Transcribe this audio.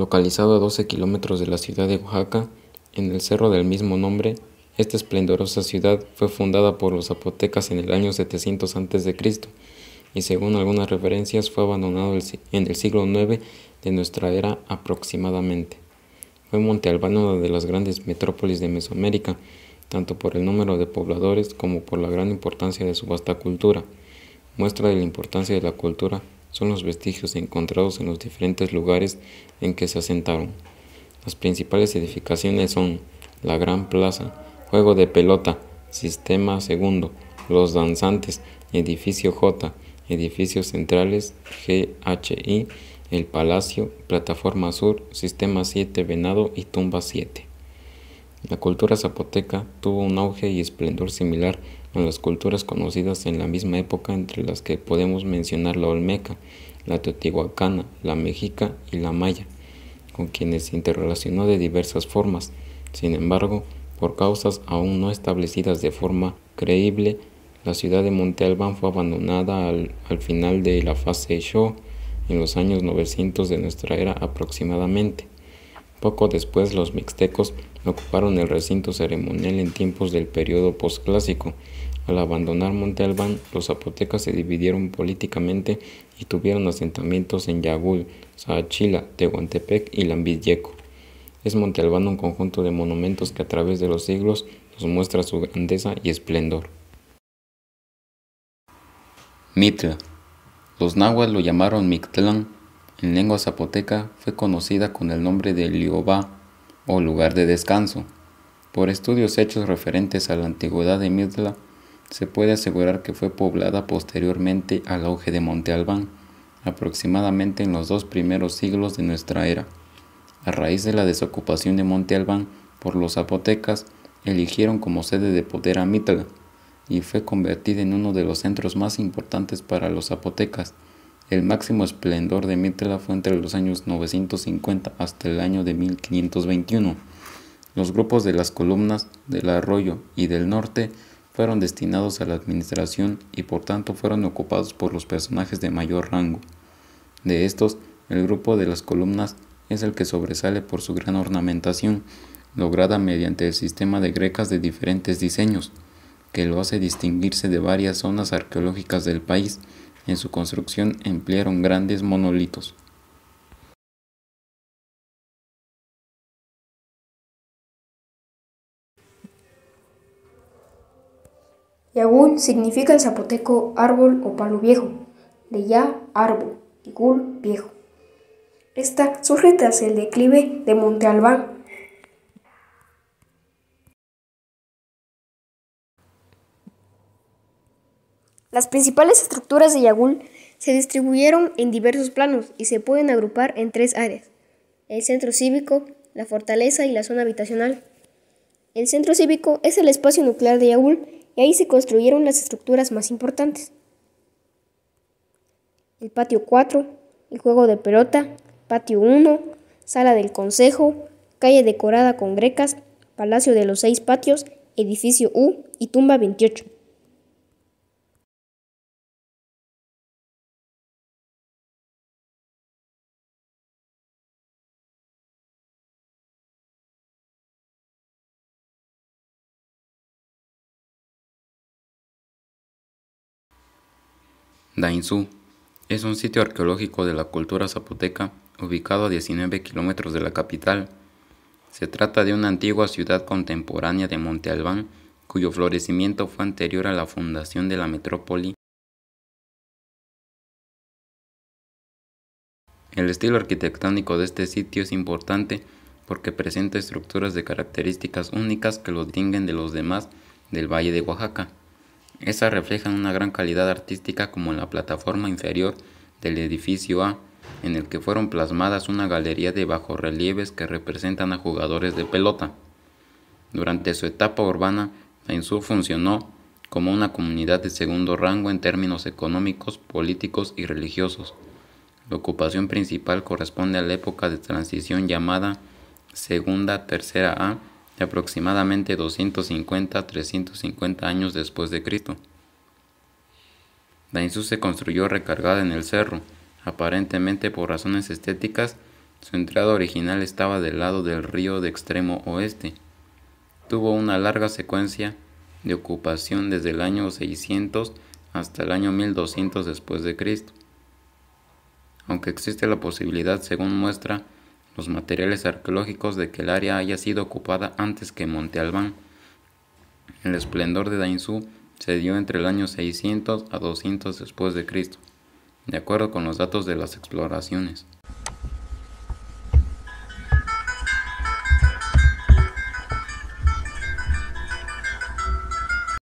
localizado a 12 kilómetros de la ciudad de Oaxaca, en el cerro del mismo nombre, esta esplendorosa ciudad fue fundada por los zapotecas en el año 700 a.C. y según algunas referencias fue abandonado en el siglo IX de nuestra era aproximadamente. Fue Monte Albano una de las grandes metrópolis de Mesoamérica, tanto por el número de pobladores como por la gran importancia de su vasta cultura. Muestra de la importancia de la cultura son los vestigios encontrados en los diferentes lugares en que se asentaron. Las principales edificaciones son la Gran Plaza, Juego de Pelota, Sistema Segundo, Los Danzantes, Edificio J, Edificios Centrales, GHI, El Palacio, Plataforma Sur, Sistema 7 Venado y Tumba 7. La cultura zapoteca tuvo un auge y esplendor similar a las culturas conocidas en la misma época entre las que podemos mencionar la olmeca, la teotihuacana, la mexica y la maya, con quienes se interrelacionó de diversas formas. Sin embargo, por causas aún no establecidas de forma creíble, la ciudad de Monte Albán fue abandonada al, final de la fase Show en los años 900 de nuestra era aproximadamente. Poco después los mixtecos ocuparon el recinto ceremonial en tiempos del periodo postclásico. Al abandonar Monte los zapotecas se dividieron políticamente y tuvieron asentamientos en Yagul, Saachila, Tehuantepec y Lambizyeco. Es Monte un conjunto de monumentos que a través de los siglos nos muestra su grandeza y esplendor. Mitla. Los nahuas lo llamaron Mictlán en lengua zapoteca fue conocida con el nombre de Liobá o lugar de descanso. Por estudios hechos referentes a la antigüedad de Mitla, se puede asegurar que fue poblada posteriormente al auge de Monte Albán, aproximadamente en los dos primeros siglos de nuestra era. A raíz de la desocupación de Monte Albán por los zapotecas, eligieron como sede de poder a Mitla y fue convertida en uno de los centros más importantes para los zapotecas. El máximo esplendor de mitra fue entre los años 950 hasta el año de 1521. Los grupos de las columnas del arroyo y del norte fueron destinados a la administración y por tanto fueron ocupados por los personajes de mayor rango. De estos, el grupo de las columnas es el que sobresale por su gran ornamentación, lograda mediante el sistema de grecas de diferentes diseños, que lo hace distinguirse de varias zonas arqueológicas del país en su construcción emplearon grandes monolitos. Yagún significa en zapoteco árbol o palo viejo, de ya árbol y gul viejo. Esta surge tras el declive de Monte Albán Las principales estructuras de Yagul se distribuyeron en diversos planos y se pueden agrupar en tres áreas, el centro cívico, la fortaleza y la zona habitacional. El centro cívico es el espacio nuclear de Yagul y ahí se construyeron las estructuras más importantes. El patio 4, el juego de pelota, patio 1, sala del consejo, calle decorada con grecas, palacio de los seis patios, edificio U y tumba 28. Dainzú es un sitio arqueológico de la cultura zapoteca ubicado a 19 kilómetros de la capital. Se trata de una antigua ciudad contemporánea de Monte Albán cuyo florecimiento fue anterior a la fundación de la metrópoli. El estilo arquitectónico de este sitio es importante porque presenta estructuras de características únicas que lo distinguen de los demás del Valle de Oaxaca. Esas reflejan una gran calidad artística como en la plataforma inferior del edificio A, en el que fueron plasmadas una galería de bajorrelieves que representan a jugadores de pelota. Durante su etapa urbana, Insur funcionó como una comunidad de segundo rango en términos económicos, políticos y religiosos. La ocupación principal corresponde a la época de transición llamada Segunda Tercera A, aproximadamente 250-350 años después de Cristo. insu se construyó recargada en el cerro, aparentemente por razones estéticas, su entrada original estaba del lado del río de extremo oeste. Tuvo una larga secuencia de ocupación desde el año 600 hasta el año 1200 después de Cristo. Aunque existe la posibilidad, según muestra los materiales arqueológicos de que el área haya sido ocupada antes que Monte Albán. El esplendor de Dainzú se dio entre el año 600 a 200 después de Cristo, de acuerdo con los datos de las exploraciones.